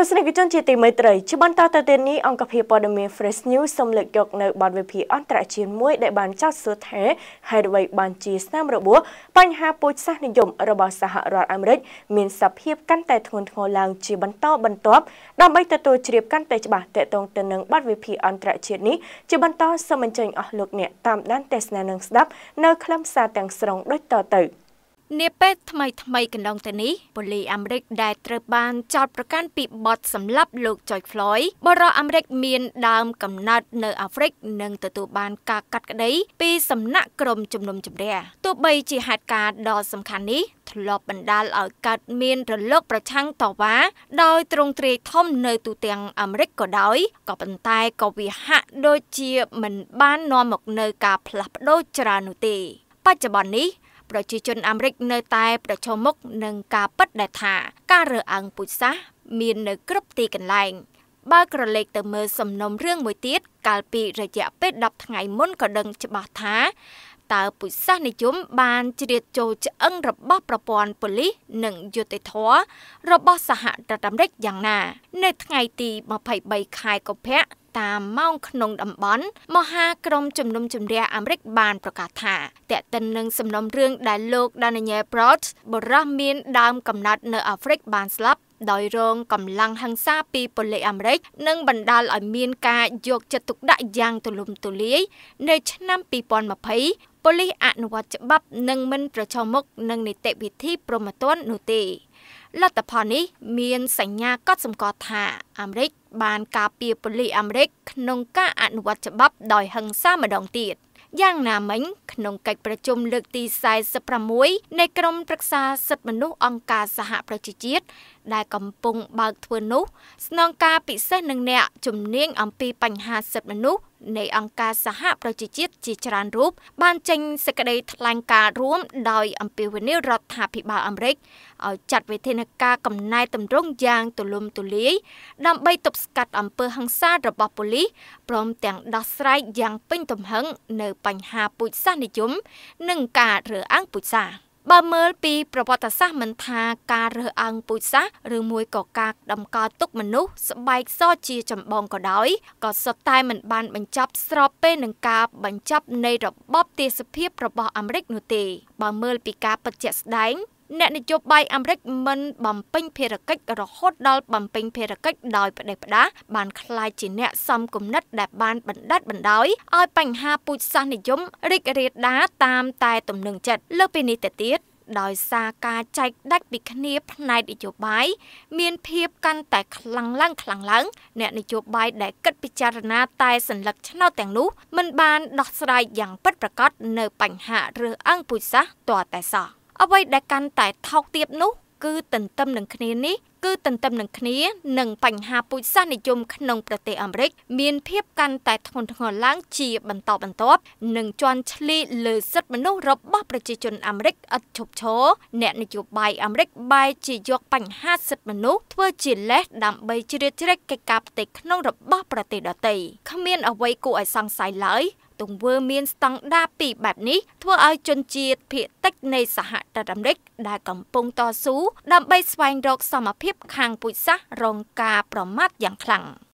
ទស្សនិកជនជាទីមេត្រីច្បាប់តទៅទៀតនេះអង្គភាពព័ត៌មាន Fresh News សូមលើកយកនៅបទវិភាគអន្តរជាតិមួយដែលបានចោទសួរថាហេតុអ្វីបានជាស្នាមរបួសបញ្ហាពូជសាសនិយមរបស់សហរដ្ឋអាមេរិកមានសភាពកាន់តែធ្ងន់ធ្ងរឡើងជាបន្តបន្ទាប់ដើម្បីទទួលជ្រាបកាន់តែច្បាស់ទាក់ទងទៅនឹងបទវិភាគអន្តរជាតិនេះជាបន្តសូមអញ្ជើញអស់លោកអ្នកតាមដានទស្សនានិងស្ដាប់នៅខ្លឹមសារទាំងស្រុងដូចតទៅ។នាពេលថ្មីថ្មីកន្លងទៅនេះប៉ូលីអាមេរិកដែលត្រូវបានចោទប្រកាន់ពីបទសម្លាប់លោក George Floyd បរិអាមេរិកមានដើមកំណត់នៅអាហ្វ្រិកនិងទទួលបានការកាត់ក្តីពីសំណាក់ក្រុមជំនុំជម្រះទោះបីជាហេតុការណ៍ដ៏សំខាន់នេះធ្លាប់បណ្ដាលឲ្យកើតមានរលកប្រឆាំងតវ៉ាដោយទ្រង់ទ្រាយធំនៅទូទាំងអាមេរិកក៏ដោយក៏ប៉ុន្តែក៏វាហាក់ដូចជាមិនបាននាំមកនៅការផ្លាស់ប្ដូរច្រើននោះទេបច្ចុប្បន្ននេះប្រជាជនអាមេរិកនៅតែប្រឈមមុខនឹងការពិតដែលថាការរើអើងពូជសាសន៍មាននៅគ្រប់ទីកន្លែង បើក្រឡេកទៅមើលសំណុំរឿងមួយទៀតកាលពីរយៈពេល10ថ្ងៃមុនក៏ដឹងច្បាស់ថាតើពុសាសនិយមបានជ្រៀតចូលឆ្អឹងរបស់ប្រព័ន្ធប៉ូលីសនិងយុតិធ៌របស់សហរដ្ឋអាមេរិកយ៉ាងណា នៅថ្ងៃទី23ខែកុម្ភៈតាមម៉ោងក្នុងតំបន់ មហាក្រមជំនុំជម្រះអាមេរិក បានប្រកាសថាតេតិននឹងសំណុំរឿងដែលលោក Daniel Brot បរិះមានដើមកំណត់នៅអាហ្វ្រិកបានស្លាប់ដោយរងកម្លាំងហិង្សាពីប៉ូលីសអាមេរិក និងបណ្ដាលឲ្យមានការយកចិត្តទុកដាក់យ៉ាងទូលំទូលាយនៅឆ្នាំ2020ប៉ូលីសអនុវត្តច្បាប់ និងមិនប្រឈមមុខនឹងនីតិវិធី ប្រមត្តននោះទេលទ្ធផលនេះមានសញ្ញាកត់សម្គាល់ថាអាមេរិក បានការពារប៉ូលីសអាមេរិកក្នុងការអនុវត្តច្បាប់ ដោយហិង្សាម្ដងទៀតយ៉ាងណាមិញក្នុងកិច្ចប្រជុំលើកទី46នៃក្រុមប្រឹក្សាសិទ្ធិមនុស្សអង្គការសហប្រជាជាតិដែលកំពុងបើកធ្វើនោះស្នងការពិសេសនឹងអ្នក ជំនាញអំពីបញ្ហាសិទ្ធិមនុស្សនៃអង្គការសហប្រជាជាតិជាច្រើនរូបបានចេញសេចក្តីថ្លែងការណ៍រួម ដោយអំពាវនាវរដ្ឋាភិបាលអាមេរិកឲ្យចាត់វិធានការកំណែតម្រង់យ៉ាងទូលំទូលាយដើម្បីទប់ស្កាត់អំពើហិង្សារបស់ប៉ូលីសព្រមទាំងដោះស្រាយយ៉ាងពេញទំហឹងនៅ បញ្ហាពូជសាសនិយមនិងការរើអាងពូជសាសន៍បើមើលពីប្រវត្តិសាស្ត្រមិនថាការរើសអើងពូជសាសឬមួយក៏ការដំកល់ទុកមនុស្សស្បែកសជាចម្បងក៏ដោយក៏សុទ្ធតែមិនបានបញ្ចប់ស្របពេលនឹងការបញ្ចប់នៃរបបទេសភាពរបស់អាមេរិកនោះទេបើមើលពីការពិតជាក់ស្ដែងអ្នកនយោបាយអាមេរិកមិន បំពេញភារកិច្ចរហូតដល់បំពេញភារកិច្ចដោយផ្ដេសផ្ដាសបាន ខ្លាចជាអ្នកសំគំនិតដែល បានបណ្ដិតបណ្ដោយឲ្យបញ្ហាពូជសាសនិយមរីករាលដាលតាមតែទំនឹងចិត្តលើពីនេះទៅទៀតដោយសារការចែកដាច់ពីគ្នា ផ្នែកនយោបាយមាន ភាពកាន់តែខ្លាំងឡើងខ្លាំងឡើងអ្នកនយោបាយដែលគិតពិចារណា តែសញ្ញលឹកឆ្នោតទាំងនោះមិន បានដោះស្រាយយ៉ាងពិតប្រាកដនៅ បញ្ហារើសអើងពូជសាសន៍តរតែសោះអ្វីដែលកាន់តែថោកទាបនោះគឺទន្ទឹមនឹងគ្នានេះគឺទន្ទឹមនឹងគ្នានឹងបញ្ហាពូជសាសនិយមក្នុងប្រទេសអាមេរិក មានភាពកាន់តែធ្ងន់ធ្ងរឡើងជាបន្តបន្ទាប់និងជន់ឈ្លីលើសិទ្ធិមនុស្សរបស់ប្រជាជនអាមេរិកឥតឈប់ឈរអ្នកនយោបាយអាមេរិកបែរជាយកបញ្ហាសិទ្ធិមនុស្សធ្វើជាលេសដើម្បីជ្រៀតជ្រែកកិច្ចការផ្ទៃក្នុងរបស់ប្រទេសដទៃគ្មានអ្វីគួរឲ្យសង្ស័យឡើយទង្វើមានស្តង់ដារពីរបែបនេះធ្វើឲ្យជនជាតិភាគតិចនៃសហរដ្ឋអាមេរិកដែលកំពុងតស៊ូដើម្បីស្វែងរកសមភាពខាងពូជសាសន៍រងការប្រមាថយ៉ាងខ្លាំង។